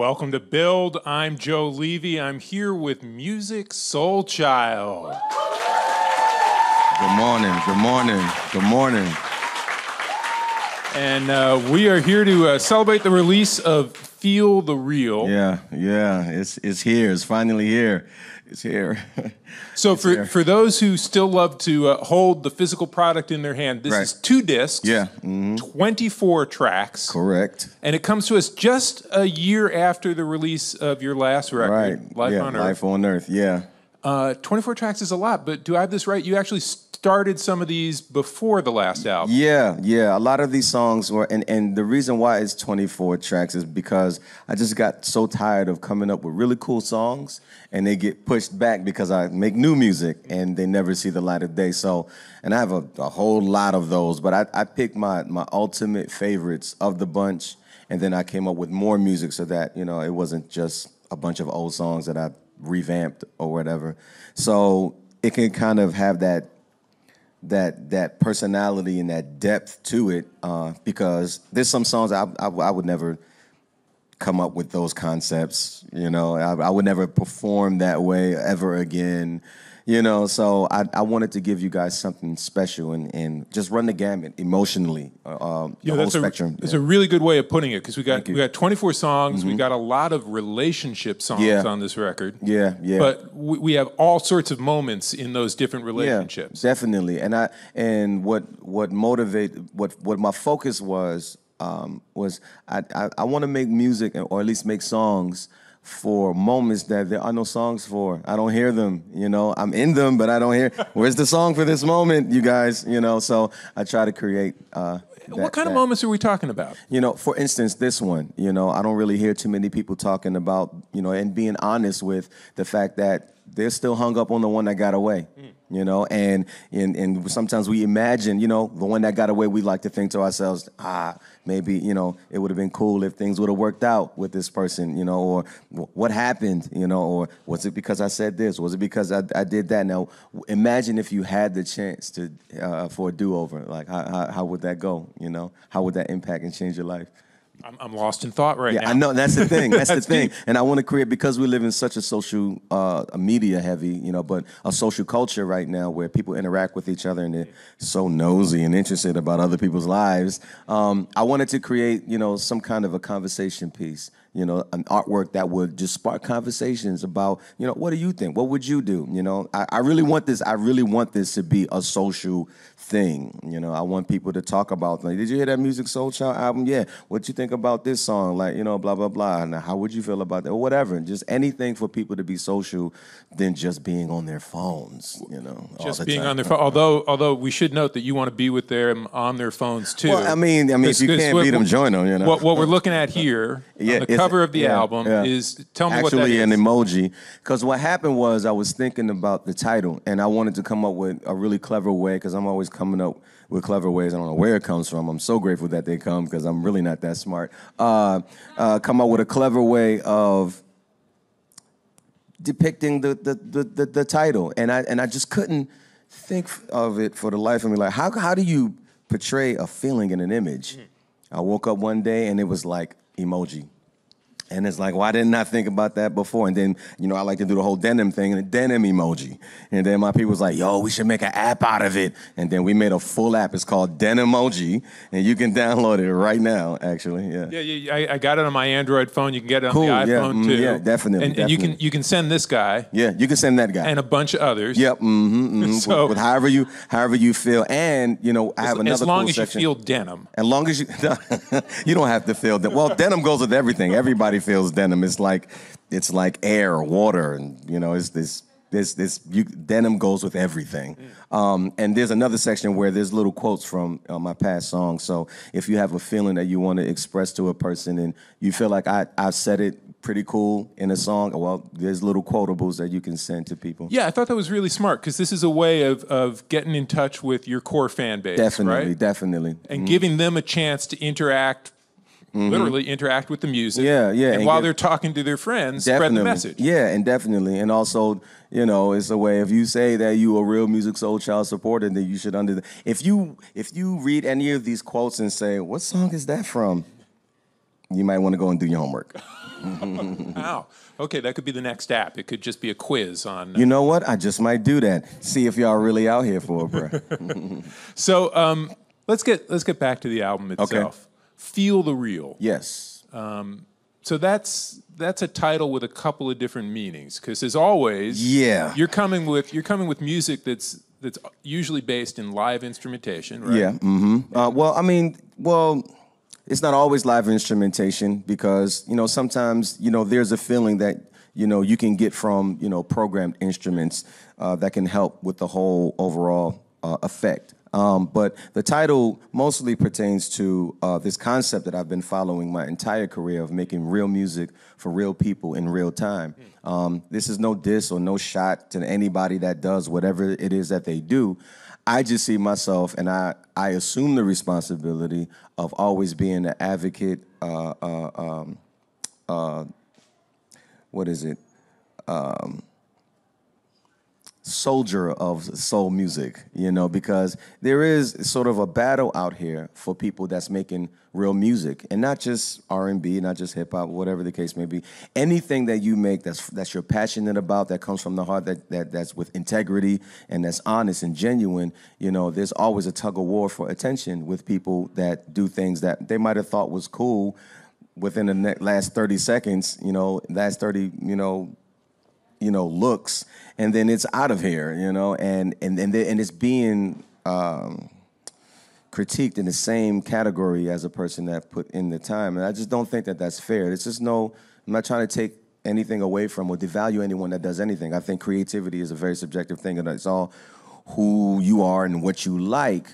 Welcome to Build. I'm Joe Levy. I'm here with Music Soul Child. Good morning. Good morning. Good morning. And uh, we are here to uh, celebrate the release of Feel the Real. Yeah, yeah, it's it's here. It's finally here. It's here. so it's for here. for those who still love to uh, hold the physical product in their hand, this right. is two discs. Yeah. Mm-hmm. 24 tracks. Correct. And it comes to us just a year after the release of your last record, right. Life yeah. on Earth. Life on Earth. Yeah. Uh, 24 tracks is a lot, but do I have this right? You actually started some of these before the last album. Yeah, yeah. A lot of these songs were, and, and the reason why it's 24 tracks is because I just got so tired of coming up with really cool songs and they get pushed back because I make new music and they never see the light of day. So, and I have a, a whole lot of those, but I, I picked my, my ultimate favorites of the bunch and then I came up with more music so that, you know, it wasn't just a bunch of old songs that I revamped or whatever. So it can kind of have that that that personality and that depth to it uh, because there's some songs I, I, I would never come up with those concepts. You know, I, I would never perform that way ever again you know, so I, I wanted to give you guys something special and, and just run the gamut emotionally, uh, uh the yeah, whole spectrum. A, It's yeah. a really good way of putting it because we got we got 24 songs, mm-hmm. we got a lot of relationship songs yeah. on this record. Yeah, yeah. But we, we, have all sorts of moments in those different relationships. Yeah, definitely. And I and what what motivate what what my focus was um, was I I, I want to make music or at least make songs for moments that there are no songs for. I don't hear them, you know. I'm in them, but I don't hear. Where's the song for this moment, you guys? You know, so I try to create. Uh, that, what kind that. of moments are we talking about? You know, for instance, this one. You know, I don't really hear too many people talking about, you know, and being honest with the fact that they're still hung up on the one that got away. Mm you know and, and and sometimes we imagine you know the one that got away we like to think to ourselves ah maybe you know it would have been cool if things would have worked out with this person you know or what happened you know or was it because i said this was it because i, I did that now imagine if you had the chance to uh, for a do-over like how, how, how would that go you know how would that impact and change your life I'm, I'm lost in thought right yeah, now. I know that's the thing. That's, that's the thing. Deep. And I want to create because we live in such a social, uh, a media heavy, you know, but a social culture right now where people interact with each other and they're so nosy and interested about other people's lives. Um, I wanted to create, you know, some kind of a conversation piece you know, an artwork that would just spark conversations about, you know, what do you think? What would you do? You know, I, I really want this, I really want this to be a social thing. You know, I want people to talk about like, did you hear that Music Soul Child album? Yeah. What you think about this song? Like, you know, blah, blah, blah. And how would you feel about that? Or whatever. And just anything for people to be social than just being on their phones, you know. Just being time. on their phone. Although although we should note that you want to be with them on their phones too. Well, I mean, I mean if you can't beat them, join them, you know. What, what we're looking at here yeah, cover of the yeah, album yeah. is tell me Actually, what an emoji. Because what happened was I was thinking about the title, and I wanted to come up with a really clever way. Because I'm always coming up with clever ways. I don't know where it comes from. I'm so grateful that they come because I'm really not that smart. Uh, uh, come up with a clever way of depicting the, the the, the the title, and I and I just couldn't think of it for the life of me. Like how how do you portray a feeling in an image? Mm. I woke up one day and it was like emoji. And it's like, why didn't I think about that before? And then, you know, I like to do the whole denim thing and a denim emoji. And then my people was like, yo, we should make an app out of it. And then we made a full app. It's called Denimoji. And you can download it right now, actually. Yeah. Yeah, yeah I, I got it on my Android phone. You can get it on cool, the iPhone yeah, mm, too. Yeah, definitely. And, definitely. and you can you can send this guy. Yeah, you can send that guy. And a bunch of others. Yep. Mm-hmm, mm-hmm. so, with, with, however you however you feel. And, you know, I have as, another As long cool as section. you feel denim. As long as you, you don't have to feel that. Well, denim goes with everything. Everybody Feels denim. It's like it's like air, water, and you know, it's this this this you, denim goes with everything. Um, and there's another section where there's little quotes from uh, my past songs. So if you have a feeling that you want to express to a person and you feel like I I've said it pretty cool in a song. Well, there's little quotables that you can send to people. Yeah, I thought that was really smart because this is a way of, of getting in touch with your core fan base. Definitely, right? definitely. And mm-hmm. giving them a chance to interact mm-hmm. literally interact with the music. Yeah, yeah. And, and while get, they're talking to their friends, spread the message. Yeah, and definitely. And also, you know, it's a way if you say that you are a real music soul child supporter, then you should under the, if you if you read any of these quotes and say, What song is that from? You might want to go and do your homework. wow. Okay, that could be the next app. It could just be a quiz on. Uh, you know what? I just might do that. See if y'all really out here for it, bro. so um, let's get let's get back to the album itself. Okay feel the real. Yes. Um, so that's that's a title with a couple of different meanings because as always, yeah, you're coming with you're coming with music that's that's usually based in live instrumentation, right? Yeah. Mm-hmm. Uh, well, I mean, well, it's not always live instrumentation because you know sometimes you know there's a feeling that you know you can get from you know programmed instruments uh, that can help with the whole overall uh, effect um, but the title mostly pertains to uh, this concept that I've been following my entire career of making real music for real people in real time. Hmm. Um, this is no diss or no shot to anybody that does whatever it is that they do. I just see myself and I, I assume the responsibility of always being an advocate. Uh, uh, um, uh, what is it? Um, soldier of soul music, you know, because there is sort of a battle out here for people that's making real music and not just R&B, not just hip hop, whatever the case may be. Anything that you make that's that's you're passionate about, that comes from the heart, that, that that's with integrity and that's honest and genuine, you know, there's always a tug of war for attention with people that do things that they might have thought was cool within the next last 30 seconds, you know, last 30, you know, you know looks, and then it's out of here, you know, and and and the, and it's being. Um, critiqued in the same category as a person that put in the time and i just don't think that that's fair There's just no i'm not trying to take anything away from or devalue anyone that does anything i think creativity is a very subjective thing and it's all who you are and what you like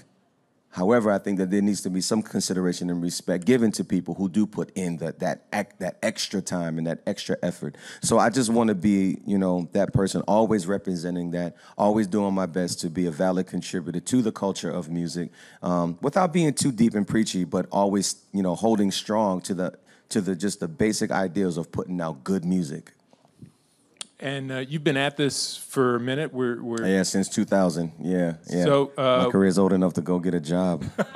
However, I think that there needs to be some consideration and respect given to people who do put in the, that that extra time and that extra effort. So I just want to be, you know, that person always representing that, always doing my best to be a valid contributor to the culture of music, um, without being too deep and preachy, but always, you know, holding strong to the to the just the basic ideals of putting out good music. And uh, you've been at this for a minute. We're, we're... yeah, since 2000. Yeah, yeah. So uh, my career's old enough to go get a job,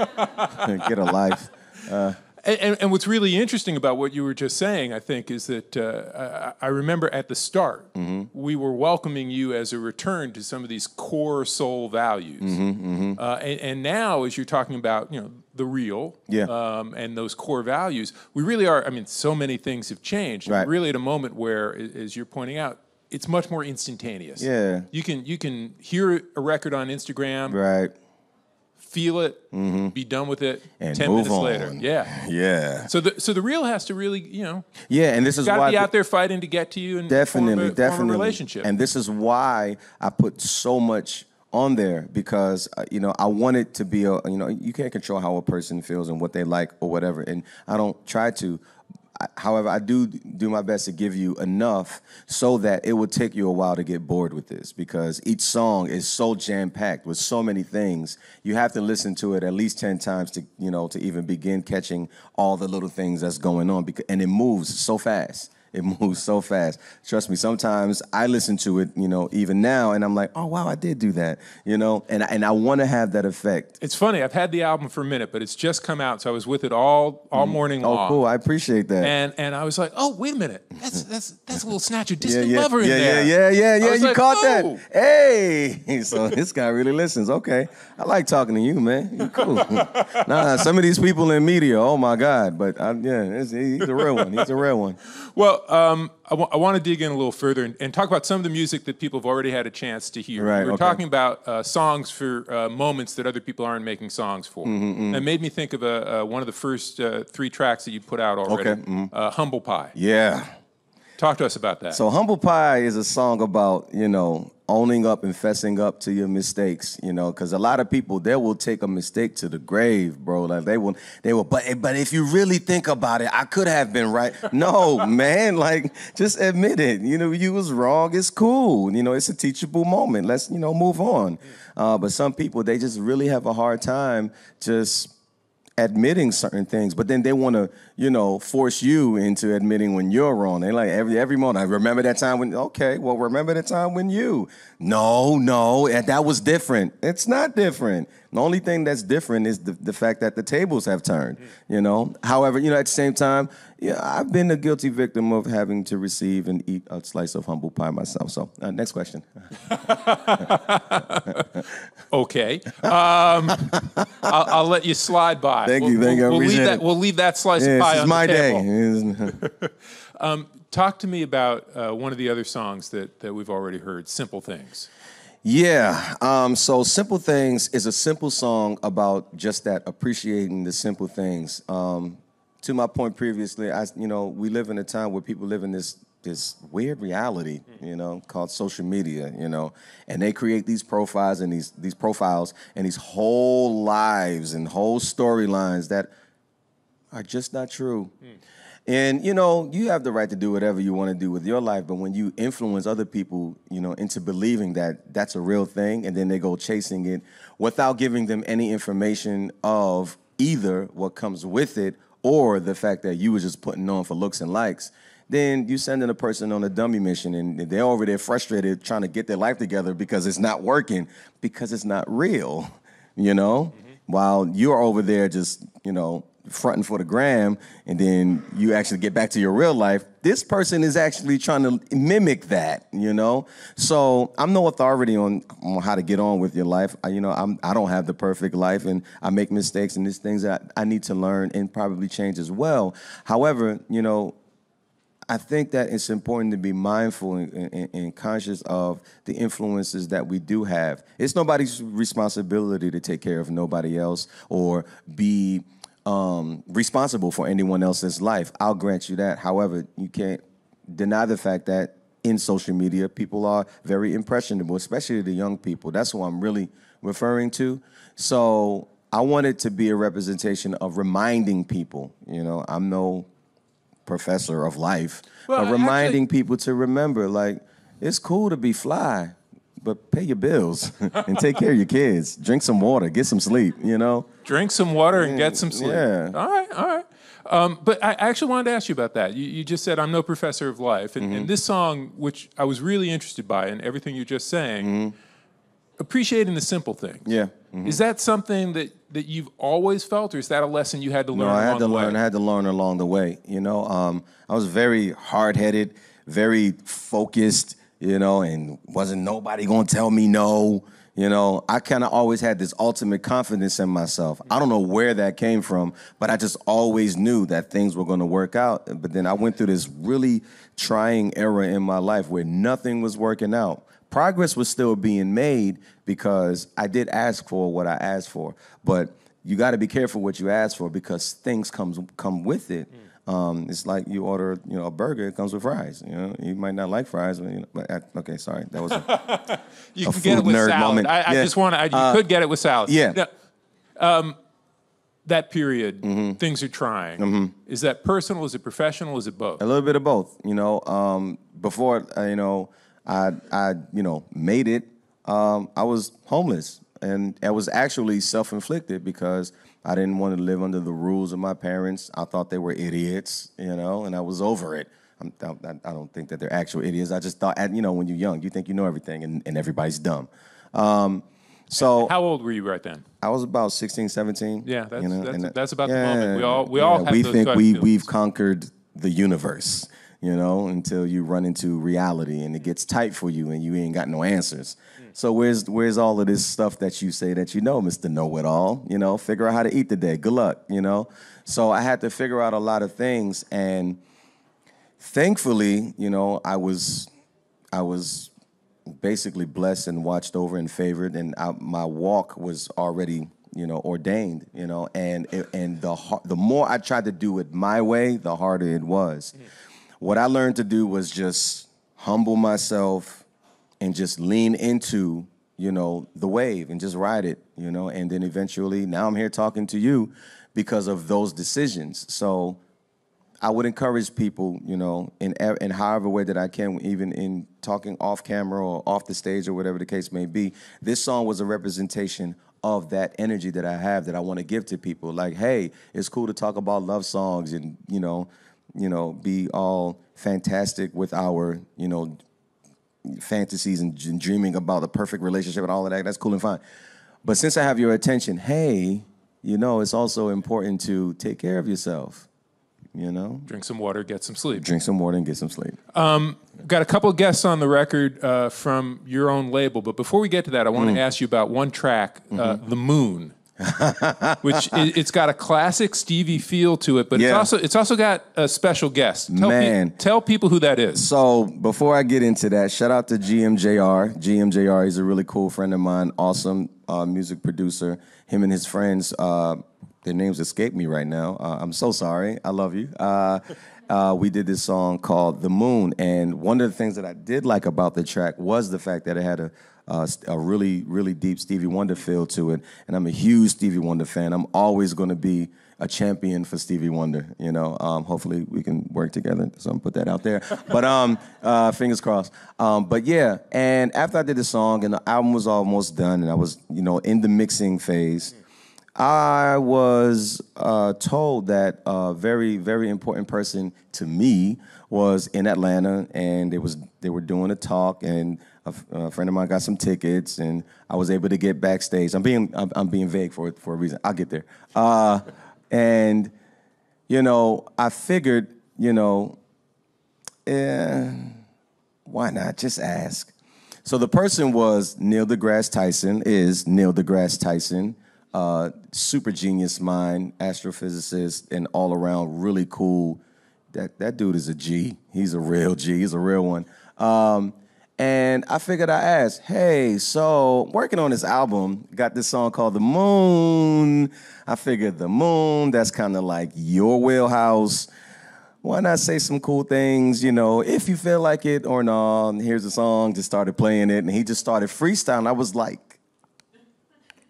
get a life. Uh, and, and, what's really interesting about what you were just saying, I think, is that uh, I remember at the start mm-hmm. we were welcoming you as a return to some of these core soul values, mm-hmm, mm-hmm. Uh, and, and, now as you're talking about, you know, the real, yeah. um, and those core values, we really are. I mean, so many things have changed. Right. Really, at a moment where, as you're pointing out, it's much more instantaneous. Yeah. You can you can hear a record on Instagram. Right. Feel it, mm-hmm. be done with it. And Ten minutes on. later, yeah, yeah. So the so the real has to really, you know, yeah. And this is why be out there fighting to get to you and definitely, a, definitely relationship. And this is why I put so much on there because uh, you know I want it to be a you know you can't control how a person feels and what they like or whatever, and I don't try to however, I do do my best to give you enough so that it will take you a while to get bored with this because each song is so jam packed with so many things. You have to listen to it at least ten times to you know to even begin catching all the little things that's going on. Because and it moves so fast. It moves so fast. Trust me, sometimes I listen to it, you know, even now, and I'm like, oh, wow, I did do that, you know, and, and I want to have that effect. It's funny. I've had the album for a minute, but it's just come out. So I was with it all all mm. morning oh, long. cool. I appreciate that. And and I was like, oh, wait a minute. That's that's that's a little snatch of distant yeah, yeah, lover in yeah, there. Yeah, yeah, yeah, yeah. You like, caught oh. that. Hey. So this guy really listens. Okay. I like talking to you, man. You cool. nah, some of these people in media, oh my God. But I, uh, yeah, he's a real one. He's a real one. Well, so um, I, w- I want to dig in a little further and, and, talk about some of the music that people have already had a chance to hear. Right, we are okay. talking about uh, songs for uh, moments that other people aren't making songs for. Mm-hmm, mm-hmm. made me think of a, uh, one of the first uh, three tracks that you put out already, okay. mm-hmm. Uh, Humble Pie. Yeah. Talk to us about that. So Humble Pie is a song about, you know, owning up and fessing up to your mistakes, you know, because a lot of people they will take a mistake to the grave, bro. Like they will, they will. But but if you really think about it, I could have been right. No, man, like just admit it. You know, you was wrong. It's cool. You know, it's a teachable moment. Let's you know move on. Uh, but some people they just really have a hard time just admitting certain things, but then they want to you know, force you into admitting when you're wrong. They like every every moment. I remember that time when okay, well, remember that time when you. No, no, eh, that was different. It's not different. The only thing that's different is the, the fact that the tables have turned. Mm. You know. However, you know, at the same time, yeah, I've been a guilty victim of having to receive and eat a slice of humble pie myself. So, uh, next question. okay, um, I'll, I'll, let you slide by. Thank we'll, you. Thank we'll, you. We'll leave, that, we'll leave that. slice of pie pie. This is my day. um, talk to me about uh, one of the other songs that that we've already heard, "Simple Things." Yeah. Um, so Simple Things is a simple song about just that appreciating the simple things. Um, to my point previously, I, you know, we live in a time where people live in this this weird reality, you know, called social media, you know, and they create these profiles and these these profiles and these whole lives and whole storylines that are just not true. Mm. And you know, you have the right to do whatever you want to do with your life, but when you influence other people, you know, into believing that that's a real thing and then they go chasing it without giving them any information of either what comes with it or the fact that you were just putting on for looks and likes, then you sending a person on a dummy mission and they're over there frustrated trying to get their life together because it's not working, because it's not real, you know? Mm-hmm. While you're over there just, you know, fronting for the gram and then you actually get back to your real life this person is actually trying to mimic that you know so i'm no authority on, on how to get on with your life I, you know I'm, i don't have the perfect life and i make mistakes and there's things that I, I need to learn and probably change as well however you know I think that it's important to be mindful and, and, and, conscious of the influences that we do have. It's nobody's responsibility to take care of nobody else or be um, responsible for anyone else's life. I'll grant you that. However, you can't deny the fact that in social media, people are very impressionable, especially the young people. That's who I'm really referring to. So I want it to be a representation of reminding people, you know, I'm no professor of life, well, but reminding actually, people to remember, like, it's cool to be fly but pay your bills and take care of your kids. Drink some water, get some sleep, you know? Drink some water and get some sleep. Yeah. All right, all right. Um, but I actually wanted to ask you about that. You, you just said, I'm no professor of life. And, mm-hmm. and, this song, which I was really interested by, and everything you just saying, mm-hmm. appreciating the simple things. Yeah. Mm-hmm. Is that something that, that you've always felt, or is that a lesson you had to learn? No, I had to learn. I had to learn along the way. You know, um, I was very hard headed, very focused you know, and wasn't nobody gonna tell me no. You know, I kind of always had this ultimate confidence in myself. I don't know where that came from, but I just always knew that things were going to work out. But then I went through this really trying era in my life where nothing was working out. Progress was still being made because I did ask for what I asked for, but you got to be careful what you ask for because things comes come with it. Mm. Um, it's like you order, you know, a burger. It comes with fries. You know, you might not like fries, but, you know, but uh, okay, sorry, that was a, you a can get it with salad. Moment. I, I yeah. just want to. You uh, could get it with salad. Yeah. Now, um, that period, mm-hmm. things are trying. Mm-hmm. Is that personal? Is it professional? Is it both? A little bit of both. You know, um, before uh, you know, I I you know made it. Um, I was homeless and it was actually self-inflicted because I didn't want to live under the rules of my parents. I thought they were idiots, you know, and I was over it. I'm, I, don't think that they're actual idiots. I just thought, you know, when you're young, you think you know everything, and, and everybody's dumb. Um, so how old were you right then? I was about 16, 17. Yeah, that's, you know, that's, that's about yeah, the moment we all we yeah, all we think we we've conquered the universe you know, until you run into reality and it gets tight for you and you ain't got no answers. Mm. So where's where's all of this stuff that you say that you know, Mr. Know It All? You know, figure out how to eat today. Good luck, you know. So I had to figure out a lot of things and thankfully, you know, I was I was basically blessed and watched over and favored and I, my walk was already you know ordained you know and and the the more i tried to do it my way the harder it was mm-hmm what I learned to do was just humble myself and just lean into, you know, the wave and just ride it, you know, and then eventually now I'm here talking to you because of those decisions. So I would encourage people, you know, in in however way that I can, even in talking off camera or off the stage or whatever the case may be. This song was a representation of that energy that I have that I want to give to people. Like, hey, it's cool to talk about love songs and, you know, you know, be all fantastic with our, you know, fantasies and dreaming about the perfect relationship and all of that. That's cool and fine. But since I have your attention, hey, you know, it's also important to take care of yourself. You know, drink some water, get some sleep. Drink some water and get some sleep. Um, got a couple guests on the record uh, from your own label, but before we get to that, I want mm. to ask you about one track, uh, mm-hmm. uh, "The Moon." which it, has got a classic Stevie feel to it, but yeah. it's also it's also got a special guest. Tell Man, pe- tell people who that is. So before I get into that, shout out to GMJR. GMJR, he's a really cool friend of mine, awesome uh, music producer. Him and his friends, uh, their names escape me right now. Uh, I'm so sorry. I love you. Uh, uh, we did this song called "The Moon," and one of the things that I did like about the track was the fact that it had a uh, a really, really deep Stevie Wonder feel to it. And I'm a huge Stevie Wonder fan. I'm always going to be a champion for Stevie Wonder. You know, um, hopefully we can work together. So I'm put that out there. But um, uh, fingers crossed. Um, but yeah, and after I did the song and the album was almost done, and I was, you know, in the mixing phase. I was uh, told that a very, very important person to me was in Atlanta, and they was they were doing a talk, and a, friend of mine got some tickets, and I was able to get backstage. I'm being I'm, I'm being vague for for a reason. I'll get there. Uh, and you know, I figured, you know, eh, why not just ask? So the person was Neil deGrasse Tyson. Is Neil deGrasse Tyson? Uh, super genius mind, astrophysicist, and all around really cool. That that dude is a G. He's a real G. He's a real one. Um, and I figured I asked, hey, so working on this album, got this song called The Moon. I figured the moon, that's kind of like your wheelhouse. Why not say some cool things, you know, if you feel like it or not? here's the song, just started playing it, and he just started freestyling. I was like,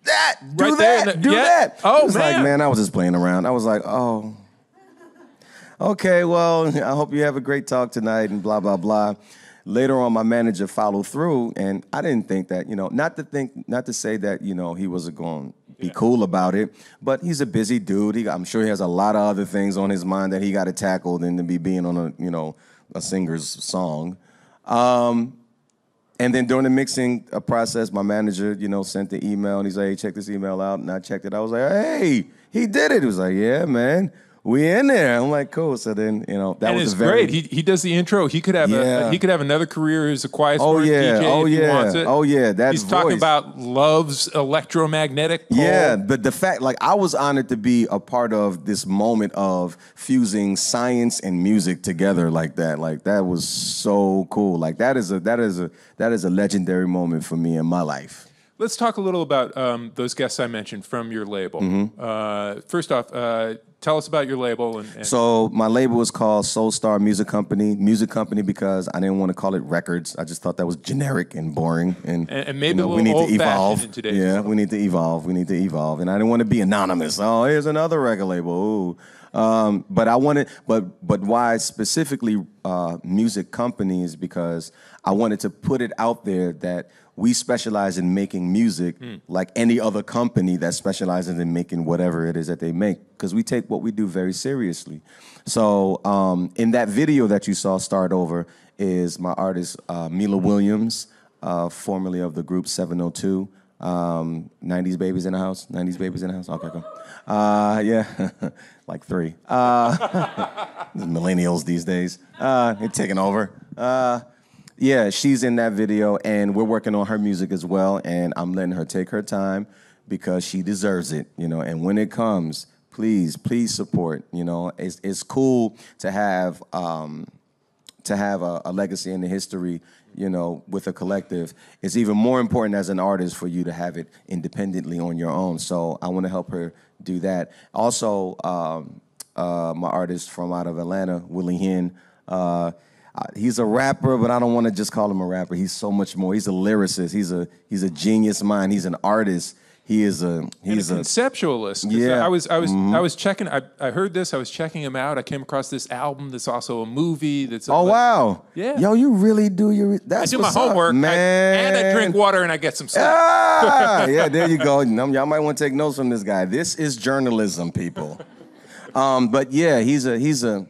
that, do right that, there, do yeah. that. Oh, was man. like, man, I was just playing around. I was like, oh, okay, well, I hope you have a great talk tonight, and blah, blah, blah later on my manager followed through and i didn't think that you know not to think not to say that you know he wasn't going to be yeah. cool about it but he's a busy dude he, i'm sure he has a lot of other things on his mind that he got to tackle than to be being on a you know a singer's song um, and then during the mixing uh, process my manager you know sent the email and he's like hey check this email out and i checked it i was like hey he did it he was like yeah man we in there. I'm like, cool. So then, you know, that and was it's very, great. He, he does the intro. He could have yeah. a he could have another career as a quiet oh yeah. DJ oh, oh, yeah. Oh yeah, That's he's voice. talking about love's electromagnetic. Pole. Yeah, but the fact, like, I was honored to be a part of this moment of fusing science and music together like that. Like that was so cool. Like that is a that is a that is a legendary moment for me in my life. Let's talk a little about um, those guests I mentioned from your label. Mm-hmm. Uh, first off, uh, tell us about your label. And, and so my label was called Soul Star Music Company. Music Company because I didn't want to call it records. I just thought that was generic and boring. And, and, and maybe you know, we need to evolve. yeah, we need to evolve. We need to evolve. And I didn't want to be anonymous. Oh, here's another record label. Ooh. Um, but I wanted, but but why specifically uh, music companies? Because I wanted to put it out there that we specialize in making music mm. like any other company that specializes in making whatever it is that they make because we take what we do very seriously. So um, in that video that you saw start over is my artist uh, Mila Williams, uh, formerly of the group 702. Um, 90s babies in the house. 90s babies in the house. Okay, cool. Uh, yeah, like three. Uh, millennials these days. Uh, they're taking over. Uh, yeah, she's in that video, and we're working on her music as well. And I'm letting her take her time because she deserves it, you know. And when it comes, please, please support. You know, it's it's cool to have um, to have a, a legacy in the history. You know, with a collective, it's even more important as an artist for you to have it independently on your own. So I want to help her do that. Also, um, uh, my artist from out of Atlanta, Willie Hen. Uh, he's a rapper, but I don't want to just call him a rapper. He's so much more. He's a lyricist. He's a he's a genius mind. He's an artist. He is a he's a, a conceptualist. Yeah, I was I was mm-hmm. I was checking. I, I heard this. I was checking him out. I came across this album. That's also a movie. That's oh like, wow. Yeah, yo, you really do your. That's I do my homework, up, man. I, and I drink water and I get some ah, sleep. yeah, there you go. Y'all might want to take notes from this guy. This is journalism, people. um, but yeah, he's a he's a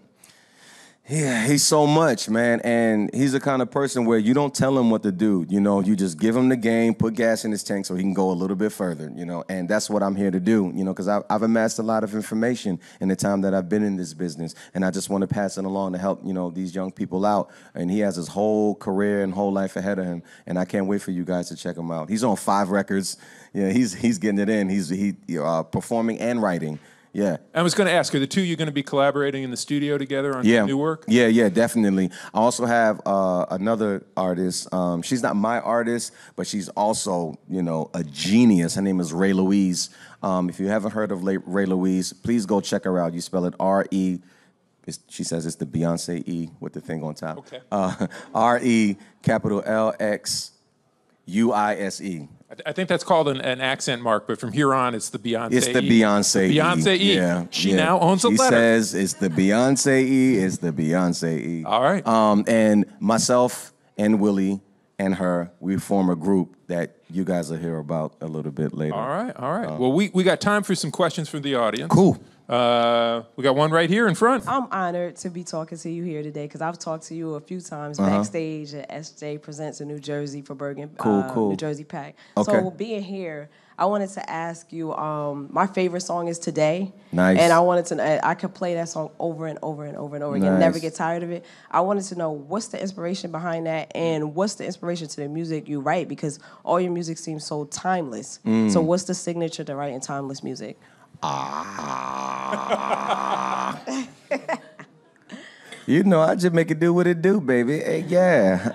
yeah, he's so much, man. And he's the kind of person where you don't tell him what to do. You know, you just give him the game, put gas in his tank so he can go a little bit further, you know. And that's what I'm here to do, you know, because I've, I've amassed a lot of information in the time that I've been in this business. And I just want to pass it along to help, you know, these young people out. And he has his whole career and whole life ahead of him. And I can't wait for you guys to check him out. He's on five records. Yeah, he's he's getting it in. He's he uh, performing and writing. Yeah. I was going to ask, are the two you going to be collaborating in the studio together on yeah. new work? Yeah, yeah, definitely. I also have uh, another artist. Um, she's not my artist, but she's also, you know, a genius. Her name is Ray Louise. Um, if you haven't heard of Ray Louise, please go check her out. You spell it R E. She says it's the Beyonce E with the thing on top. Okay. Uh, R E capital L X U I S E. I, th- I think that's called an, an, accent mark, but from here on, it's the Beyonce. It's the Beyonce. Beyonce E. Yeah, she yeah. now owns a letter. She says it's the Beyonce E. It's the Beyonce E. All right. Um, and myself and Willie and her, we form a group that you guys will hear about a little bit later. All right, all right. Um, well, we, we got time for some questions from the audience. Cool. Uh, we got one right here in front. I'm honored to be talking to you here today because I've talked to you a few times uh-huh. backstage at SJ Presents in New Jersey for Bergen, cool, uh, cool. New Jersey Pack. Okay. So being here, I wanted to ask you. Um, my favorite song is Today. Nice. And I wanted to. I could play that song over and over and over and over again. Nice. Never get tired of it. I wanted to know what's the inspiration behind that, and what's the inspiration to the music you write because all your music seems so timeless. Mm. So what's the signature to writing timeless music? Ah. You know, I just make it do what it do, baby. Hey, eh, yeah.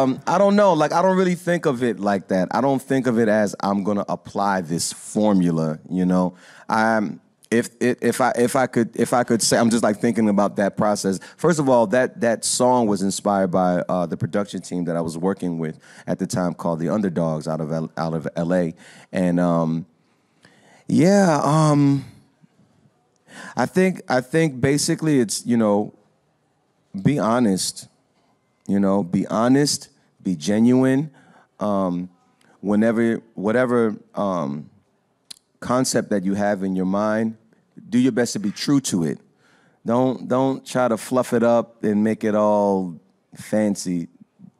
Um, I don't know. Like, I don't really think of it like that. I don't think of it as I'm gonna apply this formula. You know, I'm if if I if I could if I could say I'm just like thinking about that process. First of all, that that song was inspired by uh, the production team that I was working with at the time called the Underdogs out of L- out of L.A. And um, yeah, um, I think I think basically it's you know be honest. You know, be honest, be genuine. Um, whenever, whatever um, concept that you have in your mind, do your best to be true to it. Don't don't try to fluff it up and make it all fancy.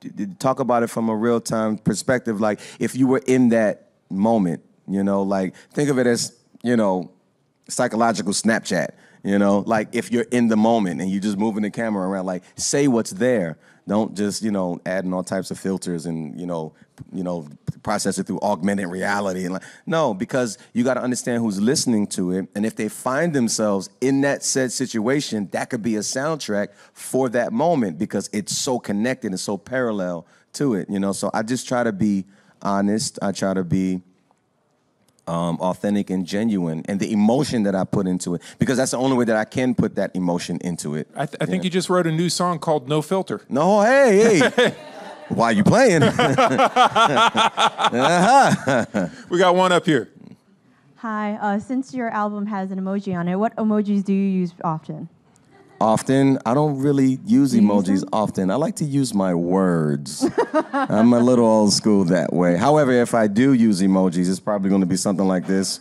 D- talk about it from a real time perspective. Like if you were in that moment, you know, like think of it as you know psychological Snapchat. You know, like if you're in the moment and you're just moving the camera around, like say what's there. Don't just you know adding all types of filters and you know you know process it through augmented reality and like no because you got to understand who's listening to it and if they find themselves in that said situation that could be a soundtrack for that moment because it's so connected and so parallel to it you know so I just try to be honest I try to be um, authentic and genuine and the emotion that I put into it because that's the only way that I can put that emotion into it. I, th- I think know? you just wrote a new song called No Filter. No, hey, hey. Why you playing? uh-huh. We got one up here. Hi, uh, since your album has an emoji on it, what emojis do you use often? often. I don't really use emojis often. I like to use my words. I'm a little old school that way. However, if I do use emojis, it's probably going to be something like this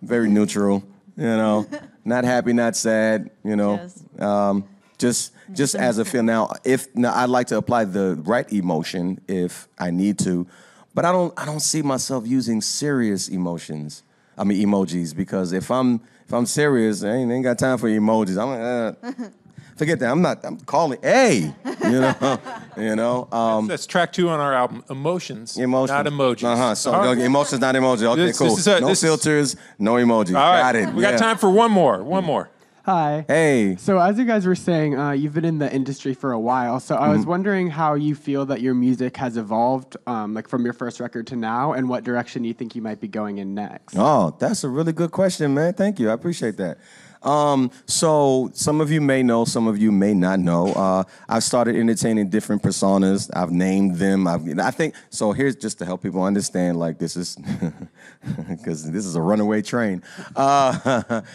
very neutral, you know, not happy, not sad, you know. Yes. Um, just just as a feel now if now I'd like to apply the right emotion if I need to but I don't I don't see myself using serious emotions I mean emojis because if I'm if I'm serious, I ain't, ain't got time for emojis. I'm uh, forget that. I'm not. I'm calling. Hey, you know, you know. Um, that's, that's, track two on our album. Emotions, uh-huh, emotions, not emojis. Uh huh. So emotions, not emojis. Okay, this, cool. This a, no filters, is... no emojis. All right. Got it. We yeah. got time for one more. One more. Hi. Hey. So, as you guys were saying, uh, you've been in the industry for a while. So, I mm-hmm. was wondering how you feel that your music has evolved, um, like from your first record to now, and what direction you think you might be going in next. Oh, that's a really good question, man. Thank you. I appreciate that. Um, so some of you may know, some of you may not know. Uh, I've started entertaining different personas. I've named them. I've, I think so. Here's just to help people understand. Like this is because this is a runaway train. Uh,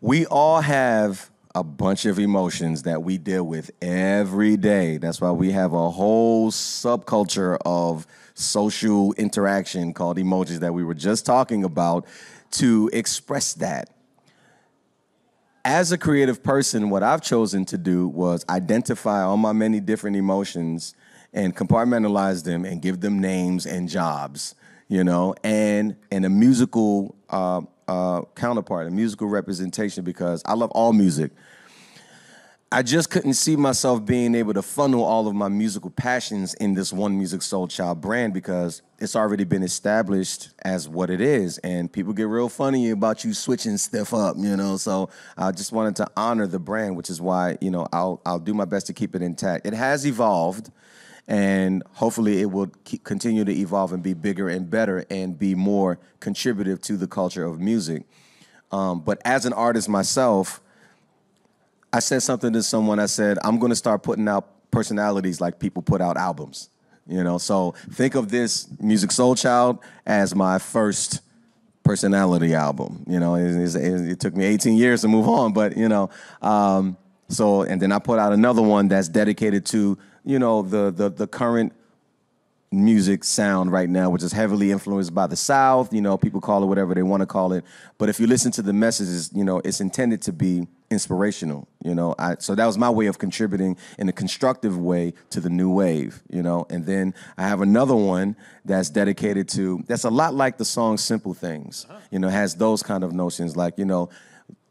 we all have a bunch of emotions that we deal with every day. That's why we have a whole subculture of social interaction called emojis that we were just talking about to express that. As a creative person, what I've chosen to do was identify all my many different emotions and compartmentalize them and give them names and jobs, you know, and in a musical uh, uh, counterpart, a musical representation, because I love all music. I just couldn't see myself being able to funnel all of my musical passions in this one Music Soul Child brand because it's already been established as what it is. And people get real funny about you switching stuff up, you know. So I just wanted to honor the brand, which is why, you know, I'll I'll do my best to keep it intact. It has evolved and hopefully it will keep, continue to evolve and be bigger and better and be more contributive to the culture of music. Um, but as an artist myself, I said something to someone. I said, I'm going to start putting out personalities like people put out albums. You know, so think of this Music Soul Child as my first personality album. You know, it, it, it took me 18 years to move on, but you know, um, so, and then I put out another one that's dedicated to you know the the the current music sound right now, which is heavily influenced by the South. You know, people call it whatever they want to call it. But if you listen to the messages, you know, it's intended to be inspirational. You know, I, so that was my way of contributing in a constructive way to the new wave. You know, and then I have another one that's dedicated to that's a lot like the song "Simple Things." Uh-huh. You know, has those kind of notions like you know,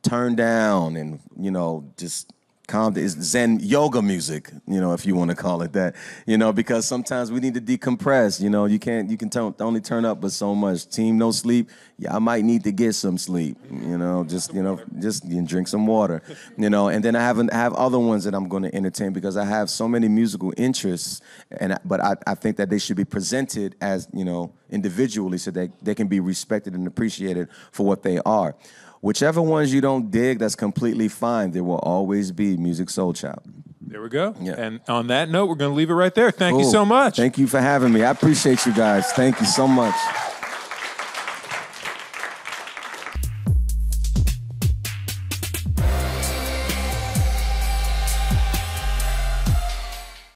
turn down and you know just Calm is Zen yoga music, you know, if you want to call it that, you know, because sometimes we need to decompress. You know, you can't, you can t- only turn up but so much. Team, no sleep. Yeah, I might need to get some sleep. You know, just you know, just you drink some water. You know, and then I have an, I have other ones that I'm going to entertain because I have so many musical interests, and but I, I think that they should be presented as you know individually so that they can be respected and appreciated for what they are. Whichever ones you don't dig, that's completely fine. There will always be Music Soul chop. There we go. Yeah. And on that note, we're going to leave it right there. Thank cool. you so much. Thank you for having me. I appreciate you guys. Thank you so much.